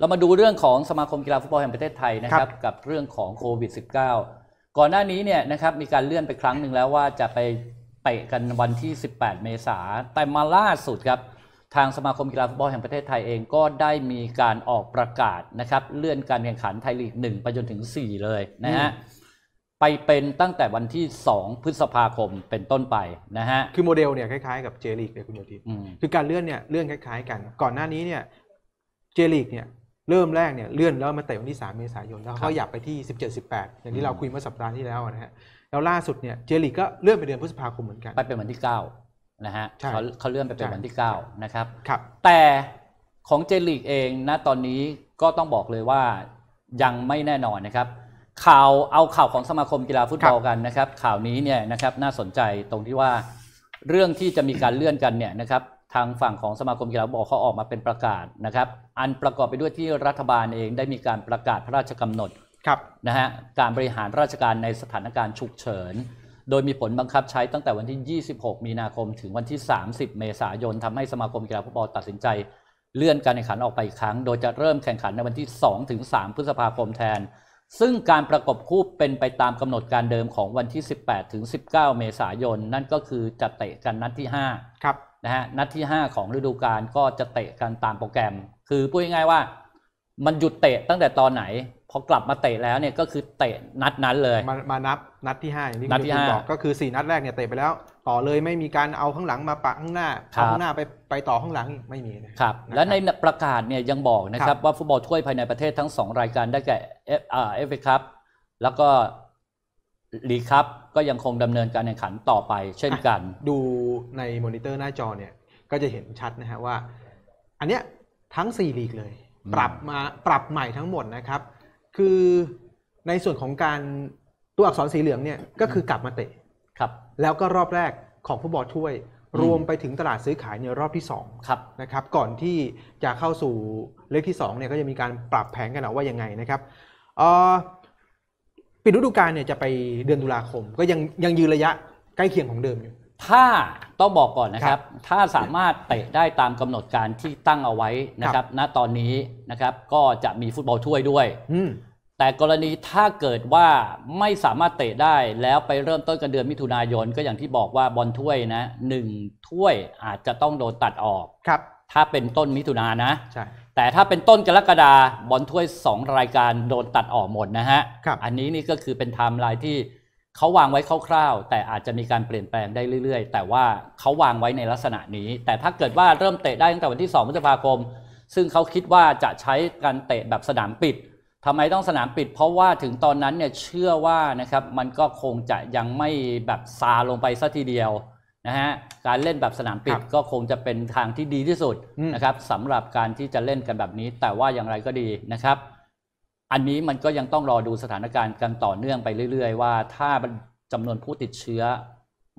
เรามาดูเรื่องของสมาคมกีฬาฟุตบอลแห่งประเทศไทยนะครับกับเรื่องของโควิด -19 ก่อนหน้านี้เนี่ยนะครับมีการเลื่อนไปครั้งหนึ่งแล้วว่าจะไปเตะกันวันที่ 18 เมษาแต่มาล่าสุดครับทางสมาคมกีฬาฟุตบอลแห่งประเทศไทยเองก็ได้มีการออกประกาศนะครับ เลื่อนการแข่งขันไทยลีก 1 ไปจนถึง 4 เลยนะฮะไปเป็นตั้งแต่วันที่ 2 พฤษภาคมเป็นต้นไปนะฮะคือโมเดลเนี่ยคล้ายๆกับเจลีกเลยคุณโยธินคือการเลื่อนเนี่ยเลื่อนคล้ายๆกัน ก่อนหน้านี้เนี่ยเจลีกเนี่ยเริ่มแรกเนี่ยเลื่อนแล้วมาเตะวันที่ 3 เมษายนแล้วก็อยากไปที่ 17-18 อย่างที่เราคุยเมื่อสัปดาห์ที่แล้วนะฮะแล้วล่าสุดเนี่ยเจลีก็เลื่อนไปเดือนพฤษภาคมเหมือนกันไปเป็นวันที่ 9 นะฮะเขาเขาเลื่อนไปเป็นวันที่ 9 นะครับครับแต่ของเจลีกเองนะตอนนี้ก็ต้องบอกเลยว่ายังไม่แน่นอนนะครับ ข่าวเอาข่าวของสมาคมกีฬาฟุตบอลกันนะครับ ข่าวนี้เนี่ยนะครับน่าสนใจตรงที่ว่าเรื่องที่จะมีการเลื่อนกันเนี่ยนะครับทางฝั่งของสมาคมกีฬาบอกเขาออกมาเป็นประกาศนะครับ อันประกอบไปด้วยที่รัฐบาลเองได้มีการประกาศพระราชกำหนดครับนะฮะการบริหารราชการในสถานการณ์ฉุกเฉิน โดยมีผลบังคับใช้ตั้งแต่วันที่ 26 มีนาคมถึงวันที่ 30 เมษายนทำให้สมาคมกีฬาฟุตบอลตัดสินใจ เลื่อนการแข่งขันออกไปอีกครั้ง โดยจะเริ่มแข่งขันในวันที่2ถึง3พฤษภาคมแทน ซึ่งการประกบคู่เป็นไปตามกำหนดการเดิมของวันที่ 18ถึง19 เมษายนนั่นก็คือจะเตะกันนัดที่ 5 ครับนะฮะนัดที่5ของฤดูกาลก็จะเตะกันตามโปรแกรม คือพูดง่ายๆว่า มันหยุดเตะตั้งแต่ตอนไหนพอกลับมาเตะแล้วเนี่ยก็คือเตะนัดนั้นเลยมามานับนัดที่5นี่าดที่คุณบอกก็คือ4นัดแรกเนี่ยเตะไปแล้ว ต่อเลยไม่มีการเอาข้างหลังมาปะข้างหน้าข้างหน้าไปไปต่อข้างหลังไม่มีครับและในประกาศเนี่ยยังบอกนะครับ ว่าฟุตบอลถ้วยภายในประเทศทั้ง2รายการได้แก่เอฟเอฟเอคัพแล้วก็ลีครับ ก็ยังคงดำเนินการแข่งขันต่อไป เช่นกัน ดูในมอนิเตอร์หน้าจอเนี่ย ก็จะเห็นชัดนะฮะว่า อันเนี้ยทั้ง 4 ลีกเลย ปรับมาปรับใหม่ทั้งหมดนะครับ คือในส่วนของการตัวอักษรสีเหลืองเนี่ย ก็คือกลับมาเตะครับแล้วก็รอบแรกของฟุตบอลถ้วย รวมไปถึงตลาดซื้อขายในรอบที่2ครับนะครับก่อนที่จะเข้าสู่เลขที่2เนี่ยก็จะมีการปรับแผนกันเอาว่ายังไงนะครับเออปิดฤดูกาลเนี่ยจะไปเดือนตุลาคม ก็ยังยังยืนระยะใกล้เคียงของเดิมอยู่ ถ้าต้องบอกก่อนนะครับ ถ้าสามารถเตะได้ตามกำหนดการที่ตั้งเอาไว้นะครับ ณตอนนี้นะครับ ก็จะมีฟุตบอลถ้วยด้วยแต่กรณีถ้าเกิดว่าไม่สามารถเตะได้แล้วไปเริ่มต้นกันเดือนมิถุนายน ก็อย่างที่บอกว่าบอลถ้วยนะหนึ่งถ้วยอาจจะต้องโดนตัดออกครับถ้าเป็นต้นมิถุนานะใช่แต่ถ้าเป็นต้นกรกฎาบอลถ้วย 2 รายการโดนตัดออกหมดนะฮะ อันนี้นี่ก็คือเป็นไทม์ไลน์ที่เขาวางไว้คร่าว ๆ แต่อาจจะมีการเปลี่ยนแปลงได้เรื่อยๆ แต่ว่าเขาวางไว้ในลักษณะนี้ แต่ถ้าเกิดว่าเริ่มเตะได้ตั้งแต่วันที่2พฤษภาคม ซึ่งเขาคิดว่าจะใช้การเตะแบบสนามปิดทำไมต้องสนามปิด เพราะว่าถึงตอนนั้นเนี่ยเชื่อว่านะครับมันก็คงจะยังไม่แบบซาลงไปซะทีเดียวนะฮะการเล่นแบบสนามปิดก็คงจะเป็นทางที่ดีที่สุดนะครับสำหรับการที่จะเล่นกันแบบนี้ แต่ว่าอย่างไรก็ดีนะครับ อันนี้มันก็ยังต้องรอดูสถานการณ์กันต่อเนื่องไปเรื่อยๆ ว่าถ้าจำนวนผู้ติดเชื้อ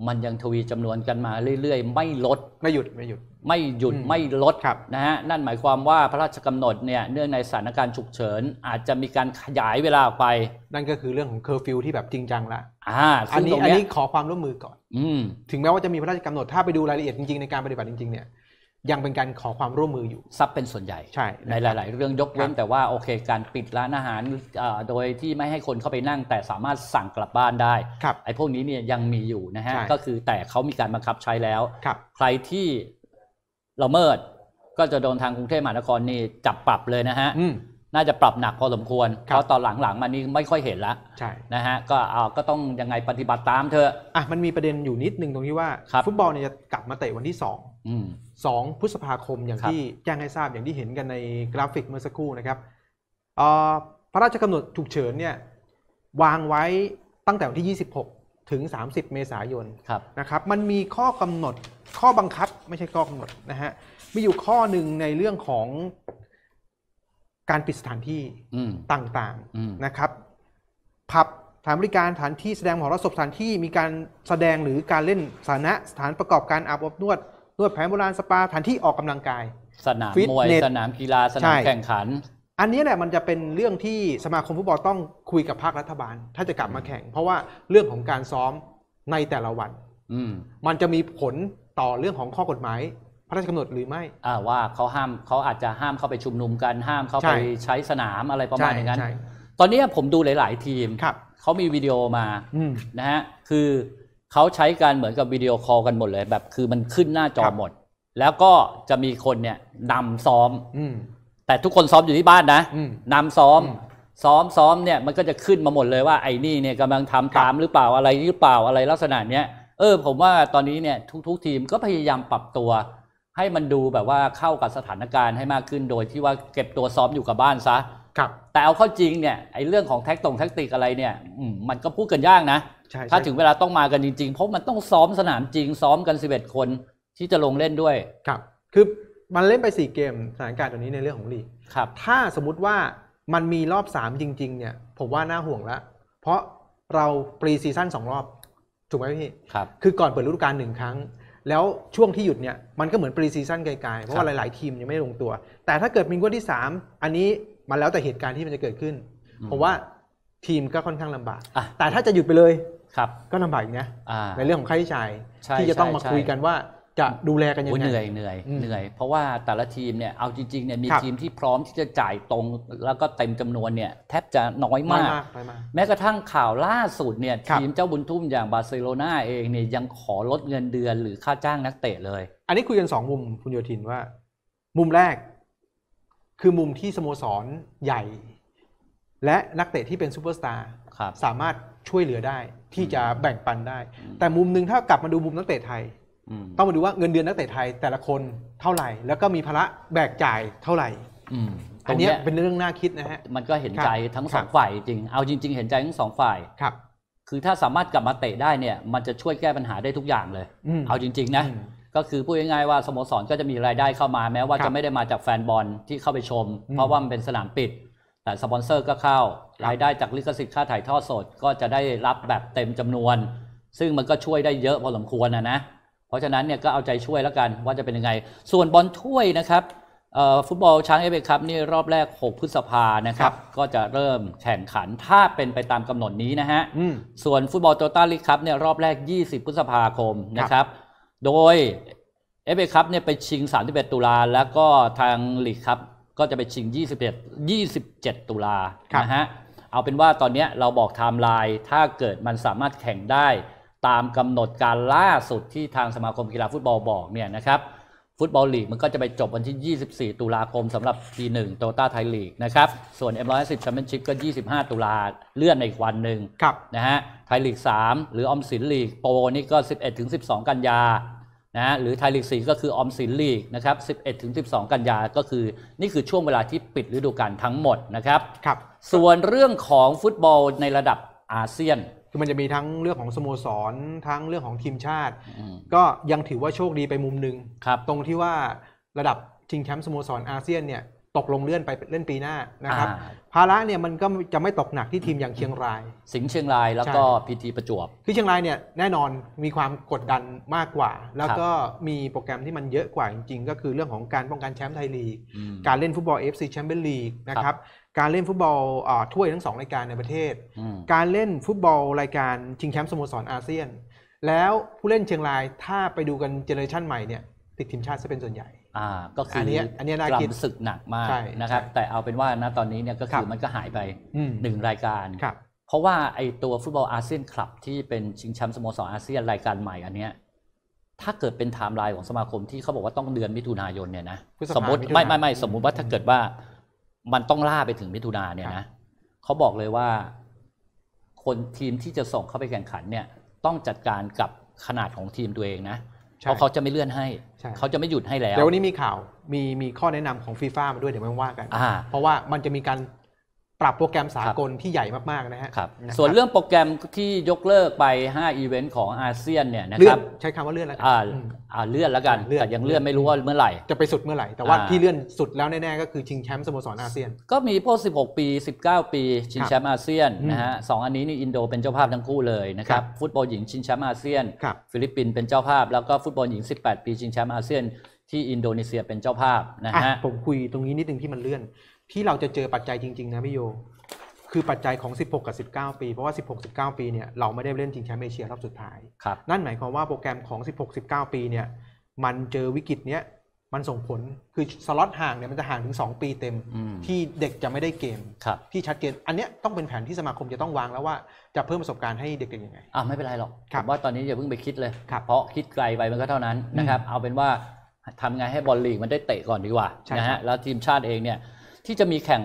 มันยังทวีจำนวนกันมาเรื่อยๆ ไม่ลดไม่หยุดไม่หยุด ไม่หยุดไม่ลดนะฮะนั่นหมายความว่าพระราชกำหนดเนี่ย เนื่องในสถานการณ์ฉุกเฉิน อาจจะมีการขยายเวลาไป นั่นก็คือเรื่องของเคอร์ฟิวที่แบบจริงจัง ละอ่าอันนี้อันนี้ขอความร่วมมือก่อนอืถึงแม้ว่าจะมีพระราชกำหนด ถ้าไปดูรายละเอียดจริงๆในการปฏิบัติจริงๆเนี่ยยังเป็นการขอความร่วมมืออยู่ซับเป็นส่วนใหญ่ใช่ ในหลายๆเรื่องยกเว้นแต่ว่าโอเค การปิดร้านอาหารโดยที่ไม่ให้คนเข้าไปนั่งแต่สามารถสั่งกลับบ้านได้ไอ้พวกนี้เนี่ยยังมีอยู่นะฮะก็คือแต่เขามีการบังคับใช้แล้วใครที่ละเมิด ก็จะโดนทางกรุงเทพมหานครนี่จับปรับเลยนะฮะน่าจะปรับหนักพอสมควรเพราะตอนหลังๆมานี้ไม่ค่อยเห็นละใช่นะฮะก็เอาก็ต้องยังไงปฏิบัติตามเธออ่ะมันมีประเด็นอยู่นิดนึงตรงที่ว่าฟุตบอลเนี่ยจะกลับมาเตะวันที่สองสองพฤษภาคมอย่างที่แจ้งให้ทราบอย่างที่เห็นกันในกราฟิกเมื่อสักครู่นะครับพระราชกำหนดฉุกเฉินเนี่ยวางไว้ตั้งแต่วันที่ 26 ถึง 30 เมษายนนะครับมันมีข้อกำหนดข้อบังคับไม่ใช่ข้อกำหนดนะฮะ มีอยู่ข้อหนึ่งในเรื่องของการปิดสถานที่ต่างๆนะครับผับสถานบริการสถานที่แสดงหอรสพสถานที่มีการแสดงหรือการเล่นสานะ สถานประกอบการอาบอบนวดวดแผนโบราณสปาสถานที่ออกกำลังกายสนามมวยสนามกีฬาสนามแข่งขัน อันนี้แหละมันจะเป็นเรื่องที่สมาคมฟุตบอลต้องคุยกับภาครัฐบาล ถ้าจะกลับมาแข่ง เพราะว่าเรื่องของการซ้อมในแต่ละวันมันจะมีผลต่อเรื่องของข้อกฎหมาย พระราชกำหนดหรือไม่อว่าเขาห้ามเขาอาจจะห้ามเข้าไปชุมนุมกัน ห้ามเข้าไปใช้สนามอะไรประมาณอย่างนั้นตอนนี้ผมดูหลาย ๆ ทีมเขามีวิดีโอมานะฮะคือเขาใช้การเหมือนกับวิดีโอคอลกันหมดเลย แบบคือมันขึ้นหน้าจอหมด แล้วก็จะมีคนเนี่ยนำซ้อมแต่ทุกคนซ้อมอยู่ที่บ้านนะนำซ้อม ซ้อมซ้อมเนี่ยมันก็จะขึ้นมาหมดเลยว่าไอ้นี่เนี่ยกำลังทำตามหรือเปล่าอะไรหรือเปล่าอะไรลักษณะเนี้ยเออผมว่าตอนนี้เนี่ยทุกๆ ทีมก็พยายามปรับตัว ให้มันดูแบบว่าเข้ากับสถานการณ์ให้มากขึ้นโดยที่ว่าเก็บตัวซ้อมอยู่กับบ้านซะครับแต่เอาเข้าจริงเนี่ยไอ้เรื่องของแท็กตรงแท็กติกอะไรเนี่ยมันก็พูดกันยากนะถ้าถึงเวลาต้องมากันจริงๆ เพราะมันต้องซ้อมสนามจริงซ้อมกัน 11 คนที่จะลงเล่นด้วย ครับ คือมันเล่นไป 4 เกมสถานการณ์ตัวนี้ในเรื่องของลีก ครับ ถ้าสมมติว่ามันมีรอบ 3 จริงๆเนี่ยผมว่าน่าห่วงละ เพราะเราปรีซีซั่นสองรอบ ถูกไหมพี่ ครับ คือก่อนเปิดฤดูกาลหนึ่งครั้ง แล้วช่วงที่หยุดเนี่ยมันก็เหมือนปรีซีซั่นไกลๆเพราะว่าหลายๆทีมยังไม่ลงตัว แต่ถ้าเกิดมีงวดที่ 3 อันนี้มันแล้วแต่เหตุการณ์ที่มันจะเกิดขึ้นผมว่าทีมก็ค่อนข้างลำบากแต่ถ้าจะหยุดไปเลยครับก็ลำบากนะในเรื่องของค่าใช้จ่าย ที่จะต้องมาคุยกันว่าจะดูแลกันยังไงเหนื่อยเหนื่อยเหนื่อยเพราะว่าแต่ละทีมเนี่ยเอาจริงๆเนี่ยมีทีมที่พร้อมที่จะจ่ายตรงแล้วก็เต็มจำนวนเนี่ยแทบจะน้อยมาก แม้กระทั่งข่าวล่าสุดเนี่ยทีมเจ้าบุญทุ่ม อย่างบาร์เซโลนาเองเนี่ยยังขอลดเงินเดือนหรือค่าจ้างนักเตะเลย อันนี้คุยกันสองมุมคุณโยธินว่า มุมแรก คือมุมที่สโมสรใหญ่ และนักเตะที่เป็นซูเปอร์สตาร์สามารถช่วยเหลือได้ ที่จะแบ่งปันได้ แต่มุมหนึ่งถ้ากลับมาดูมุมนักเตะไทยต้องมาดูว่าเงินเดือนนักเตะไทยแต่ละคนเท่าไหร่ แล้วก็มีภาระแบกจ่ายเท่าไหร่อันนี้เป็นเรื่องน่าคิดนะฮะมันก็เห็นใจทั้งสองฝ่ายจริง เอาจริง ๆ เห็นใจทั้งสองฝ่ายครับ คือถ้าสามารถกลับมาเตะได้เนี่ย มันจะช่วยแก้ปัญหาได้ทุกอย่างเลยเอาจริงๆนะก็คือพูดง่ายๆว่าสโมสรก็จะมีรายได้เข้ามาแม้ว่าจะไม่ได้มาจากแฟนบอลที่เข้าไปชม เพราะว่ามันเป็นสนามปิดแต่สปอนเซอร์ก็เข้า รายได้จากลิขสิทธิ์ค่าถ่ายทอดสด ก็จะได้รับแบบเต็มจำนวน ซึ่งมันก็ช่วยได้เยอะพอสมควรนะนะ เพราะฉะนั้นเนี่ยก็เอาใจช่วยแล้วกันว่าจะเป็นยังไง ส่วนบอลถ้วยนะครับฟุตบอลช้างเอเบคับนี่รอบแรก 6 พฤษภานะครับก็จะเริ่มแข่งขันถ้าเป็นไปตามกำหนดนี้นะฮะส่วนฟุตบอลโตต้าลีกครับเนี่ยรอบแรก 20 พฤษภาคมนะครับโดยเอเบคับเนี่ยไปชิง 31 ตุลาแล้วก็ทางลีกครับก็จะไปชิง21 27 ตุลานะฮะ เอาเป็นว่าตอนนี้เราบอกไทม์ไลน์ ถ้าเกิดมันสามารถแข่งได้ตามกำหนดการล่าสุดที่ทางสมาคมกีฬาฟุตบอลบอกเนี่ยนะครับ ฟุตบอลลีกมันก็จะไปจบวันที่ 24 ตุลาคมสำหรับท่1โตต้าไทยลีกนะครับ ส่วน m 1 1 0แชมเปี้ยนชิพก็ 25 ตุลาเลื่อนในอีกวันหนึ่งนะฮะ ไทยลีก 3 หรือออมสินลีกโปรนี่ก็ 11-12 กันยานะหรือไทยลีกสีก็คือออมสินลีกนะครับ11ถึง12 กันยาก็คือนี่คือช่วงเวลาที่ปิดฤดูกาลทั้งหมดนะครับครับส่วนเรื่องของฟุตบอลในระดับอาเซียน คือมันจะมีทั้งเรื่องของสโมสรทั้งเรื่องของทีมชาติ ก็ยังถือว่าโชคดีไปมุมหนึ่งรตรงที่ว่าระดับชิงแชมป์สโมสรอาเซียนเนี่ยตกลงเลื่อนไปเล่นปีหน้านะครับภาระเนี่ยมันก็จะไม่ตกหนักที่ทีมอย่างเชียงราย สิงห์เชียงรายแล้วก็พีทีประจวบ คือเชียงรายเนี่ยแน่นอนมีความกดดันมากกว่า แล้วก็มีโปรแกรมที่มันเยอะกว่าจริงๆก็คือเรื่องของการป้องกันแชมป์ไทยลีก การเล่นฟุตบอลเอฟซีแชมเปี้ยนลีกนะครับ การเล่นฟุตบอลถ้วยทั้งสองรายการในประเทศ การเล่นฟุตบอลรายการชิงแชมป์สโมสรอาเซียน แล้วผู้เล่นเชียงรายถ้าไปดูกันเจเนอเรชันใหม่เนี่ยติดทีมชาติซะเป็นส่วนใหญ่ อ่า ก็คืออันนี้อันนี้น่าคิดสึกหนักมากนะครับ แต่เอาเป็นว่าณตอนนี้เนี่ยก็คือมันก็หายไปหนึ่งรายการครับ เพราะว่าไอ้ตัวฟุตบอลอาเซียนคลับที่เป็นชิงแชมป์สโมสรอาเซียนรายการใหม่ อันเนี้ย ถ้าเกิดเป็นไทม์ไลน์ของสมาคม ที่เขาบอกว่าต้องเดือนมิถุนายนเนี่ยนะ สมมติไม่ไม่ไม่สมมุติว่าถ้าเกิดว่ามันต้องล่าไปถึงมิถุนาเนี่ยนะเขาบอกเลยว่าคนทีมที่จะส่งเข้าไปแข่งขันเนี่ย ต้องจัดการกับขนาดของทีมตัวเองนะเพราะเขาจะไม่เลื่อนให้ เขาจะไม่หยุดให้แล้วแต่วันนี้มีข่าว มีมีข้อแนะนำของฟีฟ่ามาด้วย เดี๋ยวมาว่ากันเพราะว่ามันจะมีการปรับโปรแกรมสากลที่ใหญ่มากๆนะฮะครับส่วนเรื่องโปรแกรมที่ยกเลิกไป 5 อีเวนต์ของอาเซียนเนี่ยนะครับใช้คำว่าเลื่อนแล้วกันอ่าเลื่อนแล้วกัน แต่ยังเลื่อนไม่รู้ว่าเมื่อไหร่ จะไปสุดเมื่อไหร่ แต่ว่าที่เลื่อนสุดแล้วแน่ๆก็คือชิงแชมป์สโมสรอาเซียน ก็มีพวก16 ปี 19 ปี ชิงแชมป์อาเซียนนะฮะสองอันนี้นี่อินโดเป็นเจ้าภาพทั้งคู่เลยนะครับฟุตบอลหญิงชิงแชมป์อาเซียน ฟิลิปปินส์เป็นเจ้าภาพแล้วก็ฟุตบอลหญิง 18 ปีชิงแชมป์อาเซียน ที่อินโดนีเซียเป็นเจ้าภาพนะฮะผมคุยตรงนี้นิดนึงที่มันเลื่อนที่เราจะเจอปัจจัยจริง ๆนะพี่โยคือปัจจัยของ 16กับ19ปี เพราะว่า16 19ปีเนี่ยเราไม่ได้เล่นจริงแชมป์เอเชียรอบสุดท้าย ครับ นั่นหมายความว่าโปรแกรมของ 16 19ปีเนี่ย มันเจอวิกฤตเนี้ย มันส่งผล คือสล็อตห่างเนี่ยมันจะห่างถึง 2 ปีเต็ม ที่เด็กจะไม่ได้เกมครับที่ชัดเจน อันเนี้ยต้องเป็นแผนที่สมาคมจะต้องวางแล้วว่าจะเพิ่มประสบการณ์ให้เด็กนยังไงอ่าไม่เป็นไรหรอกครับว่าตอนนี้อย่าเพิ่งไปคิดเลยครับ เพราะคิดไกลไปมันก็เท่านั้นนะครับเอาเป็นว่าทำไงให้บอลลีกมันได้เตะก่อนดีกว่านะฮะแล้วทีมชาติเองเนี่ยที่จะมีแข่ง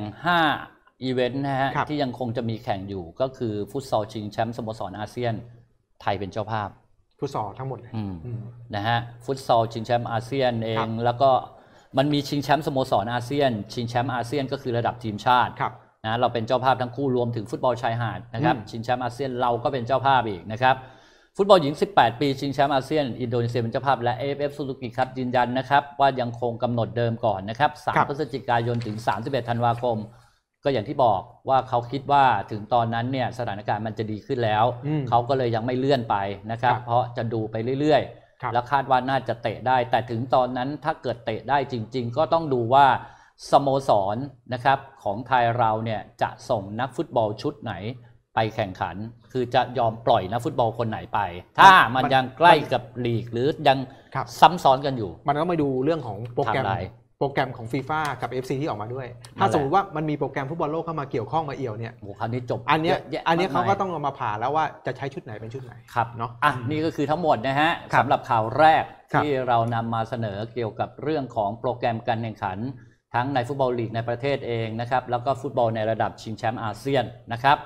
5 อีเวนต์นะฮะที่ยังคงจะมีแข่งอยู่ก็คือฟุตซอลชิงแชมป์สโมสรอาเซียน ไทยเป็นเจ้าภาพฟุตซอลทั้งหมดเลยนะฮะฟุตซอลชิงแชมป์อาเซียนเอง แล้วก็มันมีชิงแชมป์สโมสรอาเซียนชิงแชมป์อาเซียนก็คือระดับทีมชาตินะเราเป็นเจ้าภาพทั้งคู่รวมถึงฟุตบอลชายหาดนะครับชิงแชมป์อาเซียนเราก็เป็นเจ้าภาพอีกนะครับฟุตบอลหญิง 18 ปี ชิงแชมป์อาเซียน อินโดนีเซียเป็นเจ้าภาพและ AFF ซูซูกิครับยืนยันนะครับว่ายังคงกำหนดเดิมก่อนนะครับ 3 พฤศจิกายนถึง 31 ธันวาคม ก็อย่างที่บอกว่าเขาคิดว่าถึงตอนนั้นเนี่ยสถานการณ์มันจะดีขึ้นแล้ว เขาก็เลยยังไม่เลื่อนไปนะครับเพราะจะดูไปเรื่อยๆ แล้วคาดว่าน่าจะเตะได้แต่ถึงตอนนั้นถ้าเกิดเตะได้จริง ๆ ก็ต้องดูว่าสโมสรนะครับของไทยเราเนี่ยจะส่งนักฟุตบอลชุดไหนไปแข่งขันคือจะยอมปล่อยนักฟุตบอลคนไหนไป ถ้ามันยังใกล้กับลีกหรือยังซ้ำซ้อนกันอยู่มันต้องไปดูเรื่องของโปรแกรมโปรแกรมของฟีฟ่ากับ FC ที่ออกมาด้วย ถ้าสมมติว่ามันมีโปรแกรมฟุตบอลโลกเข้ามาเกี่ยวข้องมาเอี่ยวเนี่ยโอ้คราวนี้จบอันนี้อันนี้เขาก็ต้องเอามาผ่าแล้วว่าจะใช้ชุดไหนเป็นชุดไหนครับเนาะอ่ะนี่ก็คือทั้งหมดนะฮะสำหรับข่าวแรกที่เรานำมาเสนอเกี่ยวกับเรื่องของโปรแกรมการแข่งขัน ทั้งในฟุตบอลลีกในประเทศเองนะครับแล้วก็ฟุตบอลในระดับชิงแชมป์อาเซียนนะครับ